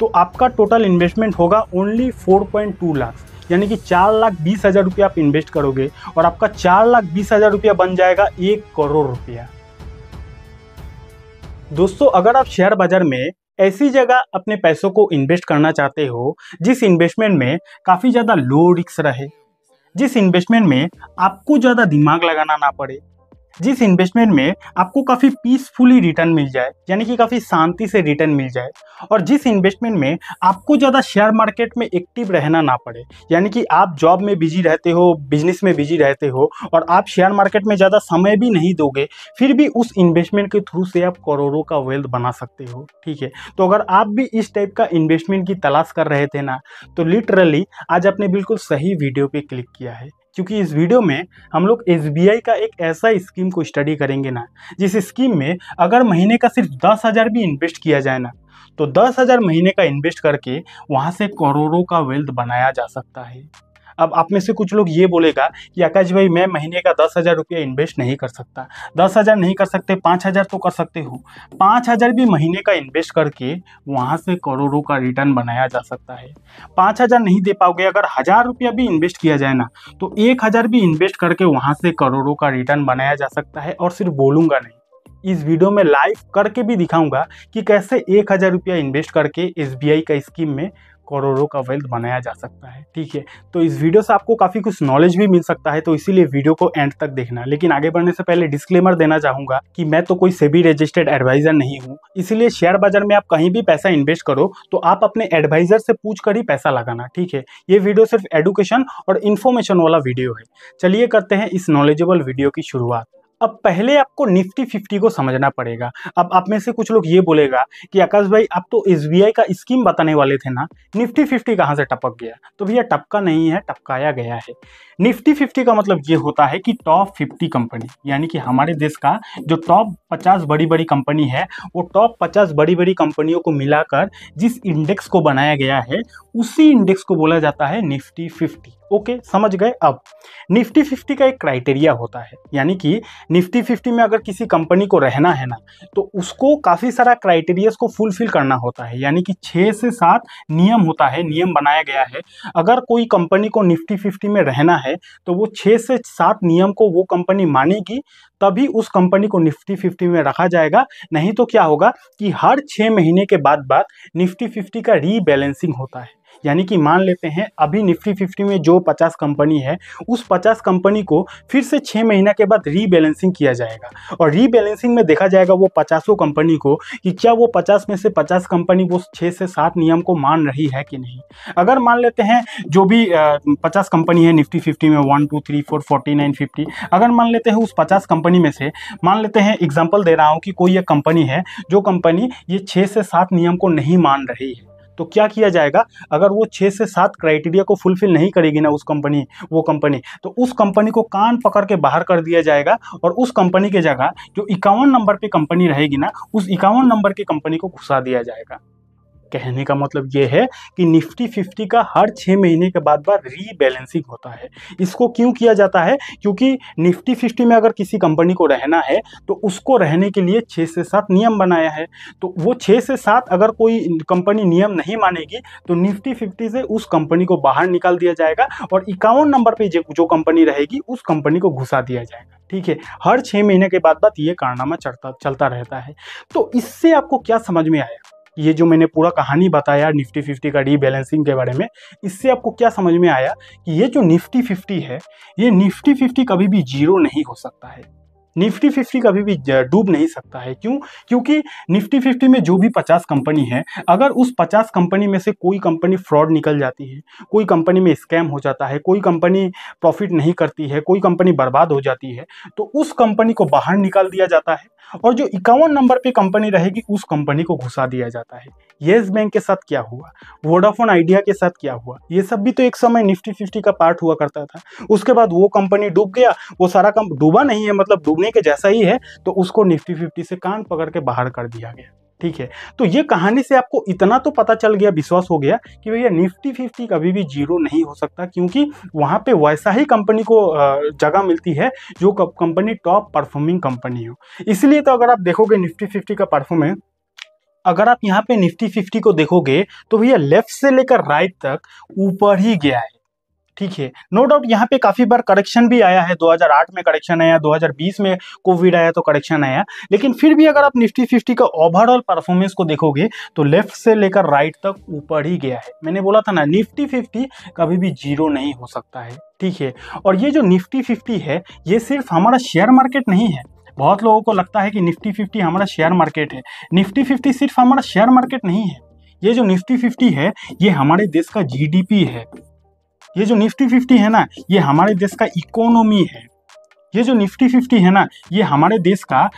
तो आपका total investment होगा only four point two lakh यानी कि चार लाख बीस हज़ार रुपया आप इन्वेस्ट करोगे और आपका चार लाख बीस हज़ार रुपया बन जाएगा एक करोड़ रुपया दोस्तों अगर आप शेयर बाज़ार में ऐसी जगह अपने पैसों को इन्वेस्ट करना चाहते हो जिस इन्वेस्टमेंट में काफ़ी ज़्यादा लो रिक्स रहे जिस इन्वेस्टमेंट में आपको ज़्यादा दिमाग लगाना ना पड़े जिस इन्वेस्टमेंट में आपको काफ़ी पीसफुली रिटर्न मिल जाए यानी कि काफ़ी शांति से रिटर्न मिल जाए और जिस इन्वेस्टमेंट में आपको ज़्यादा शेयर मार्केट में एक्टिव रहना ना पड़े यानी कि आप जॉब में बिजी रहते हो बिजनेस में बिजी रहते हो और आप शेयर मार्केट में ज़्यादा समय भी नहीं दोगे फिर भी उस इन्वेस्टमेंट के थ्रू से आप करोड़ों का वेल्थ बना सकते हो ठीक है तो अगर आप भी इस टाइप का इन्वेस्टमेंट की तलाश कर रहे थे ना तो लिटरली आज आपने बिल्कुल सही वीडियो पर क्लिक किया है क्योंकि इस वीडियो में हम लोग एस का एक ऐसा स्कीम को स्टडी करेंगे ना जिस स्कीम में अगर महीने का सिर्फ दस हज़ार भी इन्वेस्ट किया जाए ना तो दस हज़ार महीने का इन्वेस्ट करके वहाँ से करोड़ों का वेल्थ बनाया जा सकता है अब आप में से कुछ लोग ये बोलेगा कि आकाश भाई मैं महीने का दस हज़ार रुपया इन्वेस्ट नहीं कर सकता दस हज़ार नहीं कर सकते पाँच हज़ार तो कर सकते हो पाँच हज़ार भी महीने का इन्वेस्ट करके वहाँ से करोड़ों का रिटर्न बनाया जा सकता है पाँच हज़ार नहीं दे पाओगे अगर हज़ार रुपया भी इन्वेस्ट किया जाए ना तो एक हज़ार भी इन्वेस्ट करके वहाँ से करोड़ों का रिटर्न बनाया जा सकता है और सिर्फ बोलूँगा नहीं इस वीडियो में लाइव करके भी दिखाऊंगा कि कैसे एक हज़ार रुपया इन्वेस्ट करके एस का स्कीम में करोड़ों का वेल्थ बनाया जा सकता है ठीक है तो इस वीडियो से आपको काफ़ी कुछ नॉलेज भी मिल सकता है तो इसीलिए वीडियो को एंड तक देखना लेकिन आगे बढ़ने से पहले डिस्क्लेमर देना चाहूंगा कि मैं तो कोई सेबी रजिस्टर्ड एडवाइजर नहीं हूँ इसीलिए शेयर बाजार में आप कहीं भी पैसा इन्वेस्ट करो तो आप अपने एडवाइजर से पूछ कर ही पैसा लगाना ठीक है ये वीडियो सिर्फ एडुकेशन और इन्फॉर्मेशन वाला वीडियो है चलिए करते हैं इस नॉलेजेबल वीडियो की शुरुआत अब पहले आपको निफ्टी फिफ्टी को समझना पड़ेगा अब आप में से कुछ लोग ये बोलेगा कि आकाश भाई आप तो एस का स्कीम बताने वाले थे ना निफ्टी फिफ्टी कहाँ से टपक गया तो भैया टपका नहीं है टपकाया गया है निफ्टी फिफ्टी का मतलब ये होता है कि टॉप फिफ्टी कंपनी यानी कि हमारे देश का जो टॉप पचास बड़ी बड़ी कंपनी है वो टॉप पचास बड़ी बड़ी कंपनियों को मिलाकर जिस इंडेक्स को बनाया गया है उसी इंडेक्स को बोला जाता है निफ्टी फिफ्टी ओके समझ गए अब निफ्टी फिफ्टी का एक क्राइटेरिया होता है यानी कि निफ्टी फिफ्टी में अगर किसी कंपनी को रहना है ना तो उसको काफ़ी सारा क्राइटेरियाज को फुलफिल करना होता है यानी कि छः से सात नियम होता है नियम बनाया गया है अगर कोई कंपनी को निफ्टी फिफ्टी में रहना है तो वो छः से सात नियम को वो कंपनी मानेगी तभी उस कंपनी को निफ्टी फिफ्टी में रखा जाएगा नहीं तो क्या होगा कि हर छः महीने के बाद बाद निफ्टी फिफ्टी का रीबैलेंसिंग होता है यानी कि मान लेते हैं अभी निफ्टी फिफ्टी में जो पचास कंपनी है उस पचास कंपनी को फिर से छः महीना के बाद रीबैलेंसिंग किया जाएगा और रीबैलेंसिंग में देखा जाएगा वो पचासों कंपनी को कि क्या वो पचास में से पचास कंपनी वो छः से सात नियम को मान रही है कि नहीं अगर मान लेते हैं जो भी पचास कंपनी है निफ्टी फिफ्टी में one two three four forty nine fifty अगर मान लेते हैं उस पचास कंपनी में से मान लेते हैं एग्जाम्पल दे रहा हूँ कि कोई एक कंपनी है जो कंपनी ये छः से सात नियम को नहीं मान रही है तो क्या किया जाएगा अगर वो छः से सात क्राइटेरिया को फुलफिल नहीं करेगी ना उस कंपनी वो कंपनी तो उस कंपनी को कान पकड़ के बाहर कर दिया जाएगा और उस कंपनी की जगह जो इक्यावन नंबर पर कंपनी रहेगी ना उस इक्यावन नंबर की कंपनी को घुसा दिया जाएगा कहने का मतलब ये है कि निफ्टी फिफ्टी का हर छः महीने के बाद बार रीबैलेंसिंग होता है इसको क्यों किया जाता है क्योंकि निफ्टी फिफ्टी में अगर किसी कंपनी को रहना है तो उसको रहने के लिए छः से सात नियम बनाया है तो वो छः से सात अगर कोई कंपनी नियम नहीं मानेगी तो निफ्टी फिफ्टी से उस कंपनी को बाहर निकाल दिया जाएगा और इक्यावन नंबर पर जो कंपनी रहेगी उस कंपनी को घुसा दिया जाएगा ठीक है हर छः महीने के बाद बाद ये कारनामा चलता चलता रहता है तो इससे आपको क्या समझ में आया ये जो मैंने पूरा कहानी बताया निफ्टी फिफ्टी का रीबैलेंसिंग के बारे में इससे आपको क्या समझ में आया कि ये जो निफ्टी फिफ्टी है ये निफ्टी फिफ्टी कभी भी जीरो नहीं हो सकता है निफ्टी फिफ्टी कभी भी डूब नहीं सकता है क्यों क्योंकि निफ्टी फिफ्टी में जो भी पचास कंपनी है अगर उस पचास कंपनी में से कोई कंपनी फ्रॉड निकल जाती है कोई कंपनी में स्कैम हो जाता है कोई कंपनी प्रॉफिट नहीं करती है कोई कंपनी बर्बाद हो जाती है तो उस कंपनी को बाहर निकाल दिया जाता है और जो इक्यावन नंबर पे कंपनी रहेगी उस कंपनी को घुसा दिया जाता है येस बैंक के साथ क्या हुआ वोडाफोन आइडिया के साथ क्या हुआ ये सब भी तो एक समय निफ्टी फिफ्टी का पार्ट हुआ करता था उसके बाद वो कंपनी डूब गया वो सारा कंप डूबा नहीं है मतलब डूबने के जैसा ही है तो उसको निफ्टी फिफ्टी से कान पकड़ के बाहर कर दिया गया ठीक है तो ये कहानी से आपको इतना तो पता चल गया विश्वास हो गया कि भैया निफ्टी फिफ्टी कभी भी जीरो नहीं हो सकता क्योंकि वहाँ पे वैसा ही कंपनी को जगह मिलती है जो कंपनी टॉप परफॉर्मिंग कंपनी हो इसलिए तो अगर आप देखोगे निफ्टी फिफ्टी का परफॉर्मेंस अगर आप यहाँ पे निफ्टी फिफ्टी को देखोगे तो भैया लेफ्ट से लेकर राइट तक ऊपर ही गया है ठीक है नो डाउट यहाँ पे काफी बार करेक्शन भी आया है 2008 में करेक्शन आया 2020 में कोविड आया तो करेक्शन आया लेकिन फिर भी अगर आप निफ्टी फिफ्टी का ओवरऑल परफॉर्मेंस को देखोगे तो लेफ्ट से लेकर राइट तक ऊपर ही गया है मैंने बोला था ना निफ्टी फिफ्टी कभी भी जीरो नहीं हो सकता है ठीक है और ये जो निफ्टी फिफ्टी है ये सिर्फ हमारा शेयर मार्केट नहीं है बहुत लोगों को लगता है कि निफ्टी फिफ्टी हमारा शेयर मार्केट है निफ्टी फिफ्टी सिर्फ हमारा शेयर मार्केट नहीं है ये जो निफ्टी फिफ्टी है ये हमारे देश का जीडीपी है ये जो निफ्टी फिफ्टी है ना ये हमारे देश का इकोनॉमी है ये जो निफ्टी फिफ्टी है ना ये हमारे देश का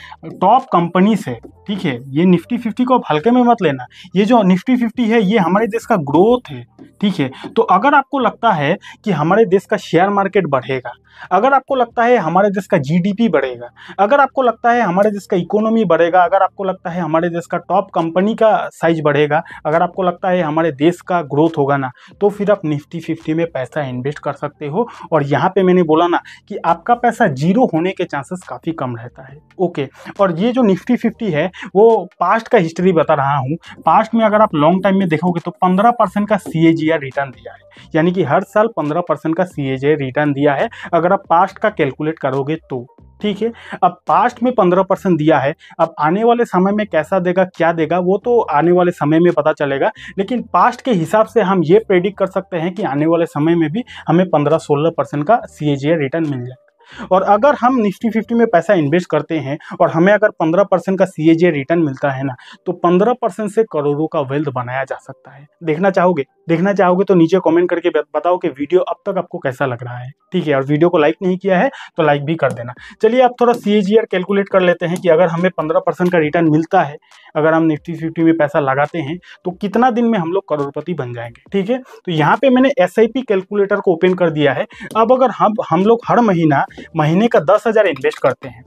टॉप कंपनीस है ठीक है ये निफ्टी फिफ्टी को आप हल्के में मत लेना ये जो निफ्टी फिफ्टी है ये हमारे देश का ग्रोथ है ठीक है तो अगर आपको लगता है कि हमारे देश का शेयर मार्केट बढ़ेगा अगर आपको लगता है हमारे देश का जीडीपी बढ़ेगा अगर आपको लगता है हमारे देश का इकोनॉमी बढ़ेगा अगर आपको लगता है हमारे देश का टॉप कंपनी का साइज बढ़ेगा अगर आपको लगता है हमारे देश का ग्रोथ होगा ना तो फिर आप निफ्टी फिफ्टी में पैसा इन्वेस्ट कर सकते हो और यहाँ पे मैंने बोला ना कि आपका पैसा जीरो होने के चांसेस काफ़ी कम रहता है ओके और ये जो निफ्टी फिफ्टी है वो पास्ट का हिस्ट्री बता रहा हूँ पास्ट में अगर आप लॉन्ग टाइम में देखोगे तो पंद्रह का सी रिटर्न दिया है यानी कि हर साल 15 परसेंट का सी रिटर्न दिया है अगर आप पास्ट का कैलकुलेट करोगे तो ठीक है अब पास्ट में पंद्रह परसेंट दिया है अब आने वाले समय में कैसा देगा क्या देगा वो तो आने वाले समय में पता चलेगा लेकिन पास्ट के हिसाब से हम ये प्रेडिक्ट कर सकते हैं कि आने वाले समय में भी हमें पंद्रह सोलह परसेंट का सी रिटर्न मिल जाए और अगर हम निफ्टी फिफ्टी में पैसा इन्वेस्ट करते हैं और हमें अगर पंद्रह परसेंट का सी रिटर्न मिलता है ना तो पंद्रह परसेंट से करोड़ों का वेल्थ बनाया जा सकता है देखना चाहोगे देखना चाहोगे तो नीचे कमेंट करके बताओ कि वीडियो अब तक आपको कैसा लग रहा है ठीक है और वीडियो को लाइक नहीं किया है तो लाइक भी कर देना चलिए आप थोड़ा सी कैलकुलेट कर लेते हैं कि अगर हमें पंद्रह परसेंट का रिटर्न मिलता है अगर हम निफ्टी फिफ्टी में पैसा लगाते हैं तो कितना दिन में हम लोग करोड़पति बन जाएंगे ठीक है तो यहाँ पे मैंने एस कैलकुलेटर को ओपन कर दिया है अब अगर हम हम लोग हर महीना महीने का दस हज़ार इन्वेस्ट करते हैं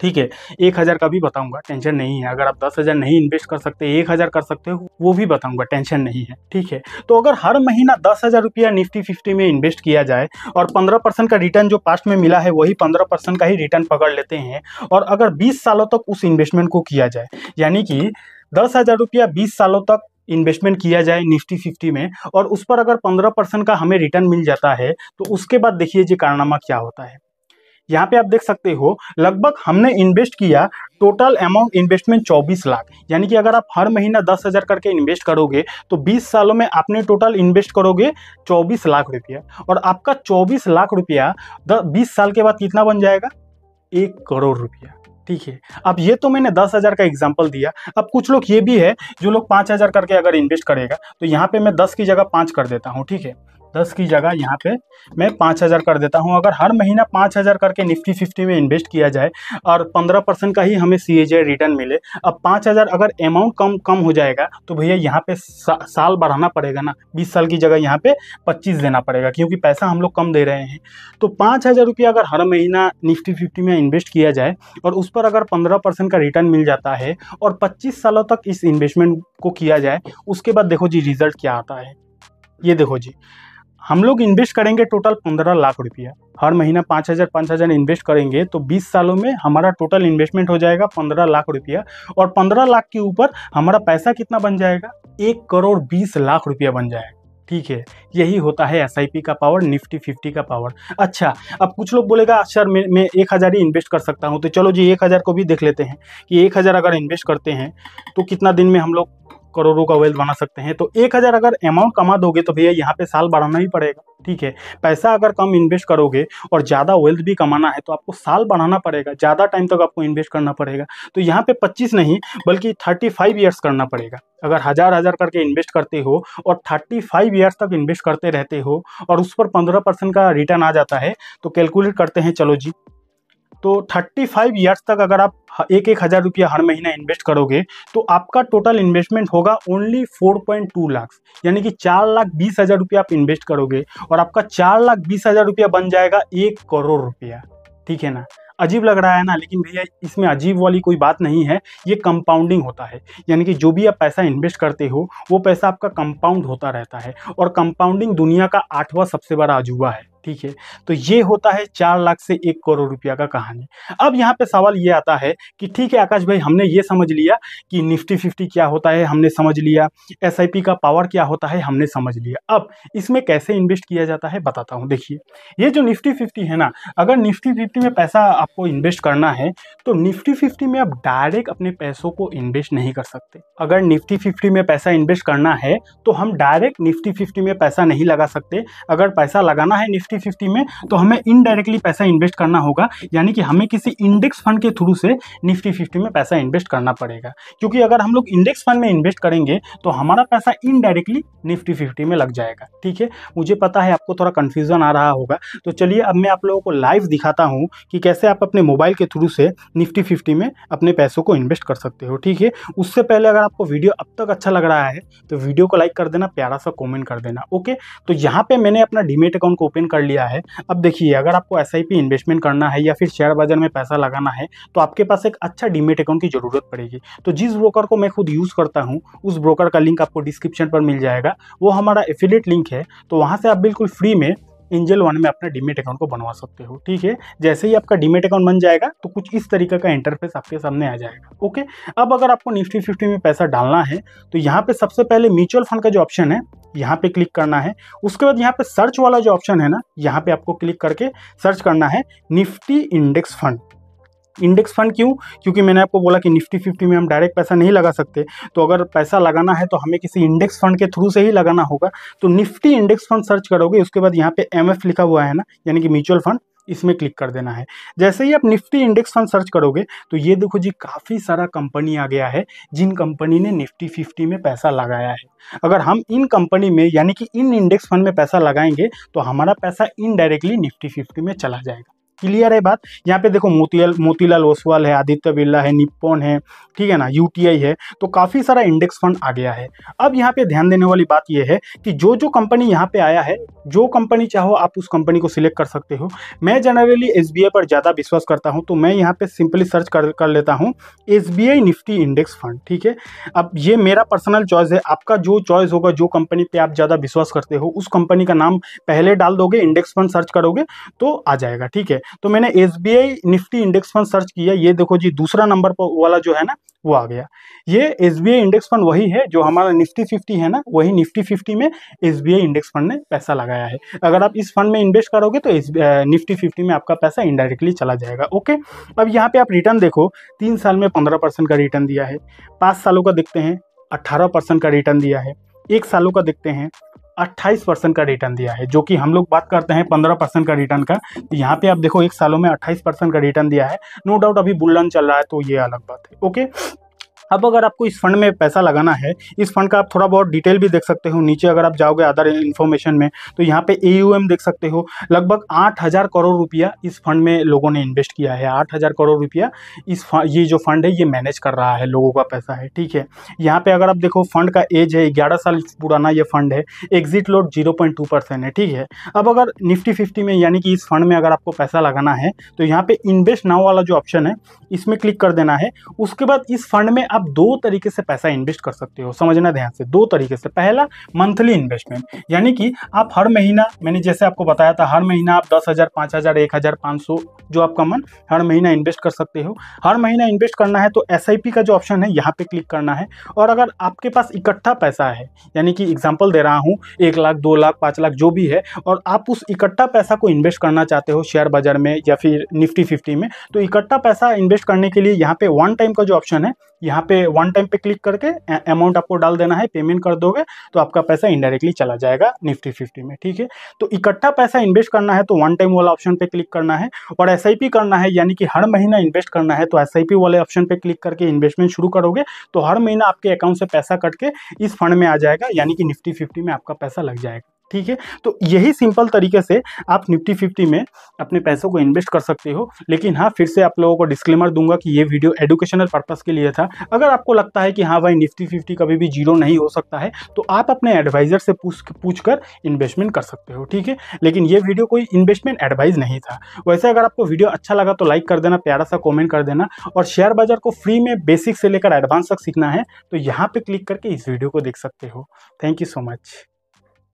ठीक है एक हज़ार का भी बताऊंगा टेंशन नहीं है अगर आप दस हज़ार नहीं इन्वेस्ट कर सकते एक हज़ार कर सकते हो वो भी बताऊंगा टेंशन नहीं है ठीक है तो अगर हर महीना दस हज़ार रुपया निफ्टी फिफ्टी में इन्वेस्ट किया जाए और पंद्रह परसेंट का रिटर्न जो पास्ट में मिला है वही पंद्रह परसेंट का ही रिटर्न पकड़ लेते हैं और अगर बीस सालों तक उस इन्वेस्टमेंट को किया जाए यानी कि दस हज़ार रुपया बीस सालों तक इन्वेस्टमेंट किया जाए निफ्टी फिफ्टी में और उस पर अगर पंद्रह परसेंट का हमें रिटर्न मिल जाता है तो उसके बाद देखिए जी कारनामा क्या होता है यहाँ पे आप देख सकते हो लगभग हमने इन्वेस्ट किया टोटल अमाउंट इन्वेस्टमेंट 24 लाख यानी कि अगर आप हर महीना दस हज़ार करके इन्वेस्ट करोगे तो 20 सालों में आपने टोटल इन्वेस्ट करोगे 24 लाख रुपया और आपका 24 लाख रुपया बीस साल के बाद कितना बन जाएगा एक करोड़ रुपया ठीक है अब ये तो मैंने दस हज़ार का एग्जाम्पल दिया अब कुछ लोग ये भी है जो लोग पाँच हज़ार करके अगर इन्वेस्ट करेगा तो यहाँ पे मैं दस की जगह पाँच कर देता हूँ ठीक है दस की जगह यहाँ पे मैं पाँच हज़ार कर देता हूँ अगर हर महीना पाँच हज़ार करके निफ्टी फिफ्टी में इन्वेस्ट किया जाए और पंद्रह परसेंट का ही हमें सी रिटर्न मिले अब पाँच हज़ार अगर अमाउंट कम कम हो जाएगा तो भैया यहाँ पे सा, साल बढ़ाना पड़ेगा ना बीस साल की जगह यहाँ पे पच्चीस देना पड़ेगा क्योंकि पैसा हम लोग कम दे रहे हैं तो पाँच हज़ार रुपया अगर हर महीना निफ्टी फिफ्टी में इन्वेस्ट किया जाए और उस पर अगर पंद्रह परसेंट का रिटर्न मिल जाता है और पच्चीस सालों तक इस इन्वेस्टमेंट को किया जाए उसके बाद देखो जी रिजल्ट क्या आता है ये देखो जी हम लोग इन्वेस्ट करेंगे टोटल पंद्रह लाख रुपया हर महीना पाँच हज़ार पाँच हज़ार इन्वेस्ट करेंगे तो बीस सालों में हमारा टोटल इन्वेस्टमेंट हो जाएगा पंद्रह लाख रुपया और पंद्रह लाख के ऊपर हमारा पैसा कितना बन जाएगा एक करोड़ बीस लाख रुपया बन जाएगा ठीक है यही होता है एस का पावर निफ्टी फिफ्टी का पावर अच्छा अब कुछ लोग बोलेगा सर मैं मैं एक हज़ार ही इन्वेस्ट कर सकता हूँ तो चलो जी एक हज़ार को भी देख लेते हैं कि एक हज़ार अगर इन्वेस्ट करते हैं तो कितना दिन में हम लोग करोड़ों का वेल्थ बना सकते हैं तो एक हज़ार अगर अमाउंट कमा दोगे तो भैया यहाँ पे साल बढ़ाना ही पड़ेगा ठीक है पैसा अगर कम इन्वेस्ट करोगे और ज़्यादा वेल्थ भी कमाना है तो आपको साल बढ़ाना पड़ेगा ज़्यादा टाइम तक आपको इन्वेस्ट करना पड़ेगा तो यहाँ पे 25 नहीं बल्कि 35 फाइव ईयर्स करना पड़ेगा अगर हज़ार हज़ार करके इन्वेस्ट करते हो और 35 फाइव ईयर्स तक इन्वेस्ट करते रहते हो और उस पर पंद्रह परसेंट का रिटर्न आ जाता है तो कैलकुलेट करते हैं चलो जी तो 35 ईयर्स तक अगर आप एक एक हज़ार रुपया हर महीना इन्वेस्ट करोगे तो आपका टोटल इन्वेस्टमेंट होगा ओनली 4.2 लाख यानी कि चार लाख बीस हज़ार रुपया आप इन्वेस्ट करोगे और आपका चार लाख बीस हज़ार रुपया बन जाएगा एक करोड़ रुपया ठीक है ना अजीब लग रहा है ना लेकिन भैया इसमें अजीब वाली कोई बात नहीं है ये कंपाउंडिंग होता है यानी कि जो भी आप पैसा इन्वेस्ट करते हो वो पैसा आपका कंपाउंड होता रहता है और कंपाउंडिंग दुनिया का आठवां सबसे बड़ा अजूबा है ठीक है तो ये होता है चार लाख से एक करोड़ रुपया का कहानी अब यहाँ पे सवाल ये आता है कि ठीक है आकाश भाई हमने ये समझ लिया कि निफ्टी फिफ्टी क्या होता है हमने समझ लिया एस का पावर क्या होता है हमने समझ लिया अब इसमें कैसे इन्वेस्ट किया जाता है बताता हूँ देखिए ये जो निफ्टी फिफ्टी है ना अगर निफ्टी फिफ्टी में पैसा आपको इन्वेस्ट करना है तो निफ्टी फिफ्टी में आप डायरेक्ट अपने पैसों को इन्वेस्ट नहीं कर सकते अगर निफ्टी फिफ्टी में पैसा इन्वेस्ट करना है तो हम डायरेक्ट निफ्टी फिफ्टी में पैसा नहीं लगा सकते अगर पैसा लगाना है निफ्टी सिक्सटी फिफ्टी में तो हमें इनडायरेक्टली पैसा इन्वेस्ट करना होगा यानी कि हमें किसी इंडेक्स फंड के थ्रू से निफ्टी फिफ्टी में पैसा इन्वेस्ट करना पड़ेगा क्योंकि अगर हम लोग इंडेक्स फंड में इन्वेस्ट करेंगे तो हमारा पैसा इनडायरेक्टली निफ्टी फिफ्टी में लग जाएगा ठीक है मुझे पता है आपको थोड़ा कन्फ्यूज़न आ रहा होगा तो चलिए अब मैं आप लोगों को लाइव दिखाता हूँ कि कैसे आप अपने मोबाइल के थ्रू से निफ्टी फिफ्टी में अपने पैसों को इन्वेस्ट कर सकते हो ठीक है उससे पहले अगर आपको वीडियो अब तक अच्छा लग रहा है तो वीडियो को लाइक कर देना प्यारा सा कॉमेंट कर देना ओके तो यहाँ पर मैंने अपना डीमेट अकाउंट को ओपन कर कर लिया है अब देखिए अगर आपको एस इन्वेस्टमेंट करना है या फिर शेयर बाजार में पैसा लगाना है तो आपके पास एक अच्छा डीमेट अकाउंट की ज़रूरत पड़ेगी तो जिस ब्रोकर को मैं खुद यूज़ करता हूँ उस ब्रोकर का लिंक आपको डिस्क्रिप्शन पर मिल जाएगा वो हमारा एफिलेट लिंक है तो वहाँ से आप बिल्कुल फ्री में एंजल वन में अपना डीमेट अकाउंट को बनवा सकते हो ठीक है जैसे ही आपका डीमेट अकाउंट बन जाएगा तो कुछ इस तरीके का इंटरफेस आपके सामने आ जाएगा ओके अब अगर आपको निफ्टी फिफ्टी में पैसा डालना है तो यहाँ पे सबसे पहले म्यूचुअल फंड का जो ऑप्शन है यहाँ पे क्लिक करना है उसके बाद यहाँ पे सर्च वाला जो ऑप्शन है ना यहाँ पे आपको क्लिक करके सर्च करना है Nifty index fund index fund क्यों क्योंकि मैंने आपको बोला कि निफ्टी फिफ्टी में हम डायरेक्ट पैसा नहीं लगा सकते तो अगर पैसा लगाना है तो हमें किसी इंडेक्स फंड के थ्रू से ही लगाना होगा तो निफ्टी इंडेक्स फंड सर्च करोगे उसके बाद यहाँ पे एम लिखा हुआ है ना यानी कि म्यूचुअल फंड इसमें क्लिक कर देना है जैसे ही आप निफ्टी इंडेक्स फंड सर्च करोगे तो ये देखो जी काफ़ी सारा कंपनी आ गया है जिन कंपनी ने निफ्टी फिफ्टी में पैसा लगाया है अगर हम इन कंपनी में यानी कि इन इंडेक्स फंड में पैसा लगाएंगे तो हमारा पैसा इनडायरेक्टली निफ्टी फिफ्टी में चला जाएगा क्लियर है बात यहाँ पे देखो मोतियल मोतीलाल ओसवाल है आदित्य बिरला है निप्पोन है ठीक है ना यूटीआई है तो काफ़ी सारा इंडेक्स फंड आ गया है अब यहाँ पे ध्यान देने वाली बात यह है कि जो जो कंपनी यहाँ पे आया है जो कंपनी चाहो आप उस कंपनी को सिलेक्ट कर सकते हो मैं जनरली एस पर ज़्यादा विश्वास करता हूँ तो मैं यहाँ पर सिंपली सर्च कर कर लेता हूँ एस निफ्टी इंडेक्स फंड ठीक है अब ये मेरा पर्सनल चॉइस है आपका जो चॉइस होगा जो कंपनी पे आप ज़्यादा विश्वास करते हो उस कंपनी का नाम पहले डाल दोगे इंडेक्स फंड सर्च करोगे तो आ जाएगा ठीक है तो मैंने एस निफ्टी इंडेक्स फंड सर्च किया ये देखो जी दूसरा नंबर पर वाला जो है ना वो आ गया ये एस इंडेक्स फंड वही है जो हमारा निफ्टी फिफ्टी है ना वही निफ्टी फिफ्टी में एस इंडेक्स फंड ने पैसा लगाया है अगर आप इस फंड में इन्वेस्ट करोगे तो एस निफ्टी फिफ्टी में आपका पैसा इनडायरेक्टली चला जाएगा ओके अब यहाँ पे आप रिटर्न देखो तीन साल में पंद्रह परसेंट का रिटर्न दिया है पाँच सालों का देखते हैं अट्ठारह परसेंट का रिटर्न दिया है एक सालों का देखते हैं 28 परसेंट का रिटर्न दिया है जो कि हम लोग बात करते हैं पंद्रह परसेंट का रिटर्न का तो यहाँ पे आप देखो एक सालों में 28 परसेंट का रिटर्न दिया है नो डाउट अभी बुल्डन चल रहा है तो ये अलग बात है ओके अब अगर आपको इस फंड में पैसा लगाना है इस फंड का आप थोड़ा बहुत डिटेल भी देख सकते हो नीचे अगर आप जाओगे अदर इन्फॉर्मेशन में तो यहाँ पे ए देख सकते हो लगभग आठ हज़ार करोड़ रुपया इस फंड में लोगों ने इन्वेस्ट किया है आठ हज़ार करोड़ रुपया इस ये जो फंड है ये मैनेज कर रहा है लोगों का पैसा है ठीक है यहाँ पे अगर आप देखो फंड का एज है ग्यारह साल पुराना ये फंड है exit load zero point two percent है ठीक है अब अगर निफ्टी फिफ्टी में यानी कि इस फंड में अगर आपको पैसा लगाना है तो यहाँ पे इन्वेस्ट नाउ वाला जो ऑप्शन है इसमें क्लिक कर देना है उसके बाद इस फंड में आप आप दो तरीके से पैसा इन्वेस्ट कर सकते हो समझना ध्यान से दो तरीके से पहला मंथली इन्वेस्टमेंट यानी कि आप हर महीना मैंने जैसे आपको बताया था हर महीना आप दस हज़ार पाँच हज़ार एक हज़ार पाँच सौ जो आपका मन हर महीना इन्वेस्ट कर सकते हो हर महीना इन्वेस्ट करना है तो एस का जो ऑप्शन है यहाँ पर क्लिक करना है और अगर आपके पास इकट्ठा पैसा है यानी कि एग्जाम्पल दे रहा हूँ एक लाख दो लाख पाँच लाख जो भी है और आप उस इकट्ठा पैसा को इन्वेस्ट करना चाहते हो शेयर बाजार में या फिर निफ्टी फिफ्टी में तो इकट्ठा पैसा इन्वेस्ट करने के लिए यहाँ पे वन टाइम का जो ऑप्शन है यहाँ पे पे वन टाइम पे क्लिक करके अमाउंट आपको डाल देना है पेमेंट कर दोगे तो आपका पैसा इनडायरेक्टली चला जाएगा निफ्टी फिफ्टी में ठीक है तो इकट्ठा पैसा इन्वेस्ट करना है तो वन टाइम वाला ऑप्शन पे क्लिक करना है और एस करना है यानी कि हर महीना इन्वेस्ट करना है तो एस वाले ऑप्शन पे क्लिक करके इन्वेस्टमेंट शुरू करोगे तो हर महीना आपके अकाउंट से पैसा कट के इस फंड में आ जाएगा यानी कि निफ्टी फिफ्टी में आपका पैसा लग जाएगा ठीक है तो यही सिंपल तरीके से आप निफ्टी फिफ्टी में अपने पैसों को इन्वेस्ट कर सकते हो लेकिन हाँ फिर से आप लोगों को डिस्क्लेमर दूंगा कि ये वीडियो एडुकेशनल पर्पज़ के लिए था अगर आपको लगता है कि हाँ भाई निफ्टी फिफ्टी कभी भी जीरो नहीं हो सकता है तो आप अपने एडवाइज़र से पूछ पूछ कर इन्वेस्टमेंट कर सकते हो ठीक है लेकिन ये वीडियो कोई इन्वेस्टमेंट एडवाइज़ नहीं था वैसे अगर आपको वीडियो अच्छा लगा तो लाइक कर देना प्यारा सा कॉमेंट कर देना और शेयर बाज़ार को फ्री में बेसिक से लेकर एडवांस तक सीखना है तो यहाँ पर क्लिक करके इस वीडियो को देख सकते हो थैंक यू सो मच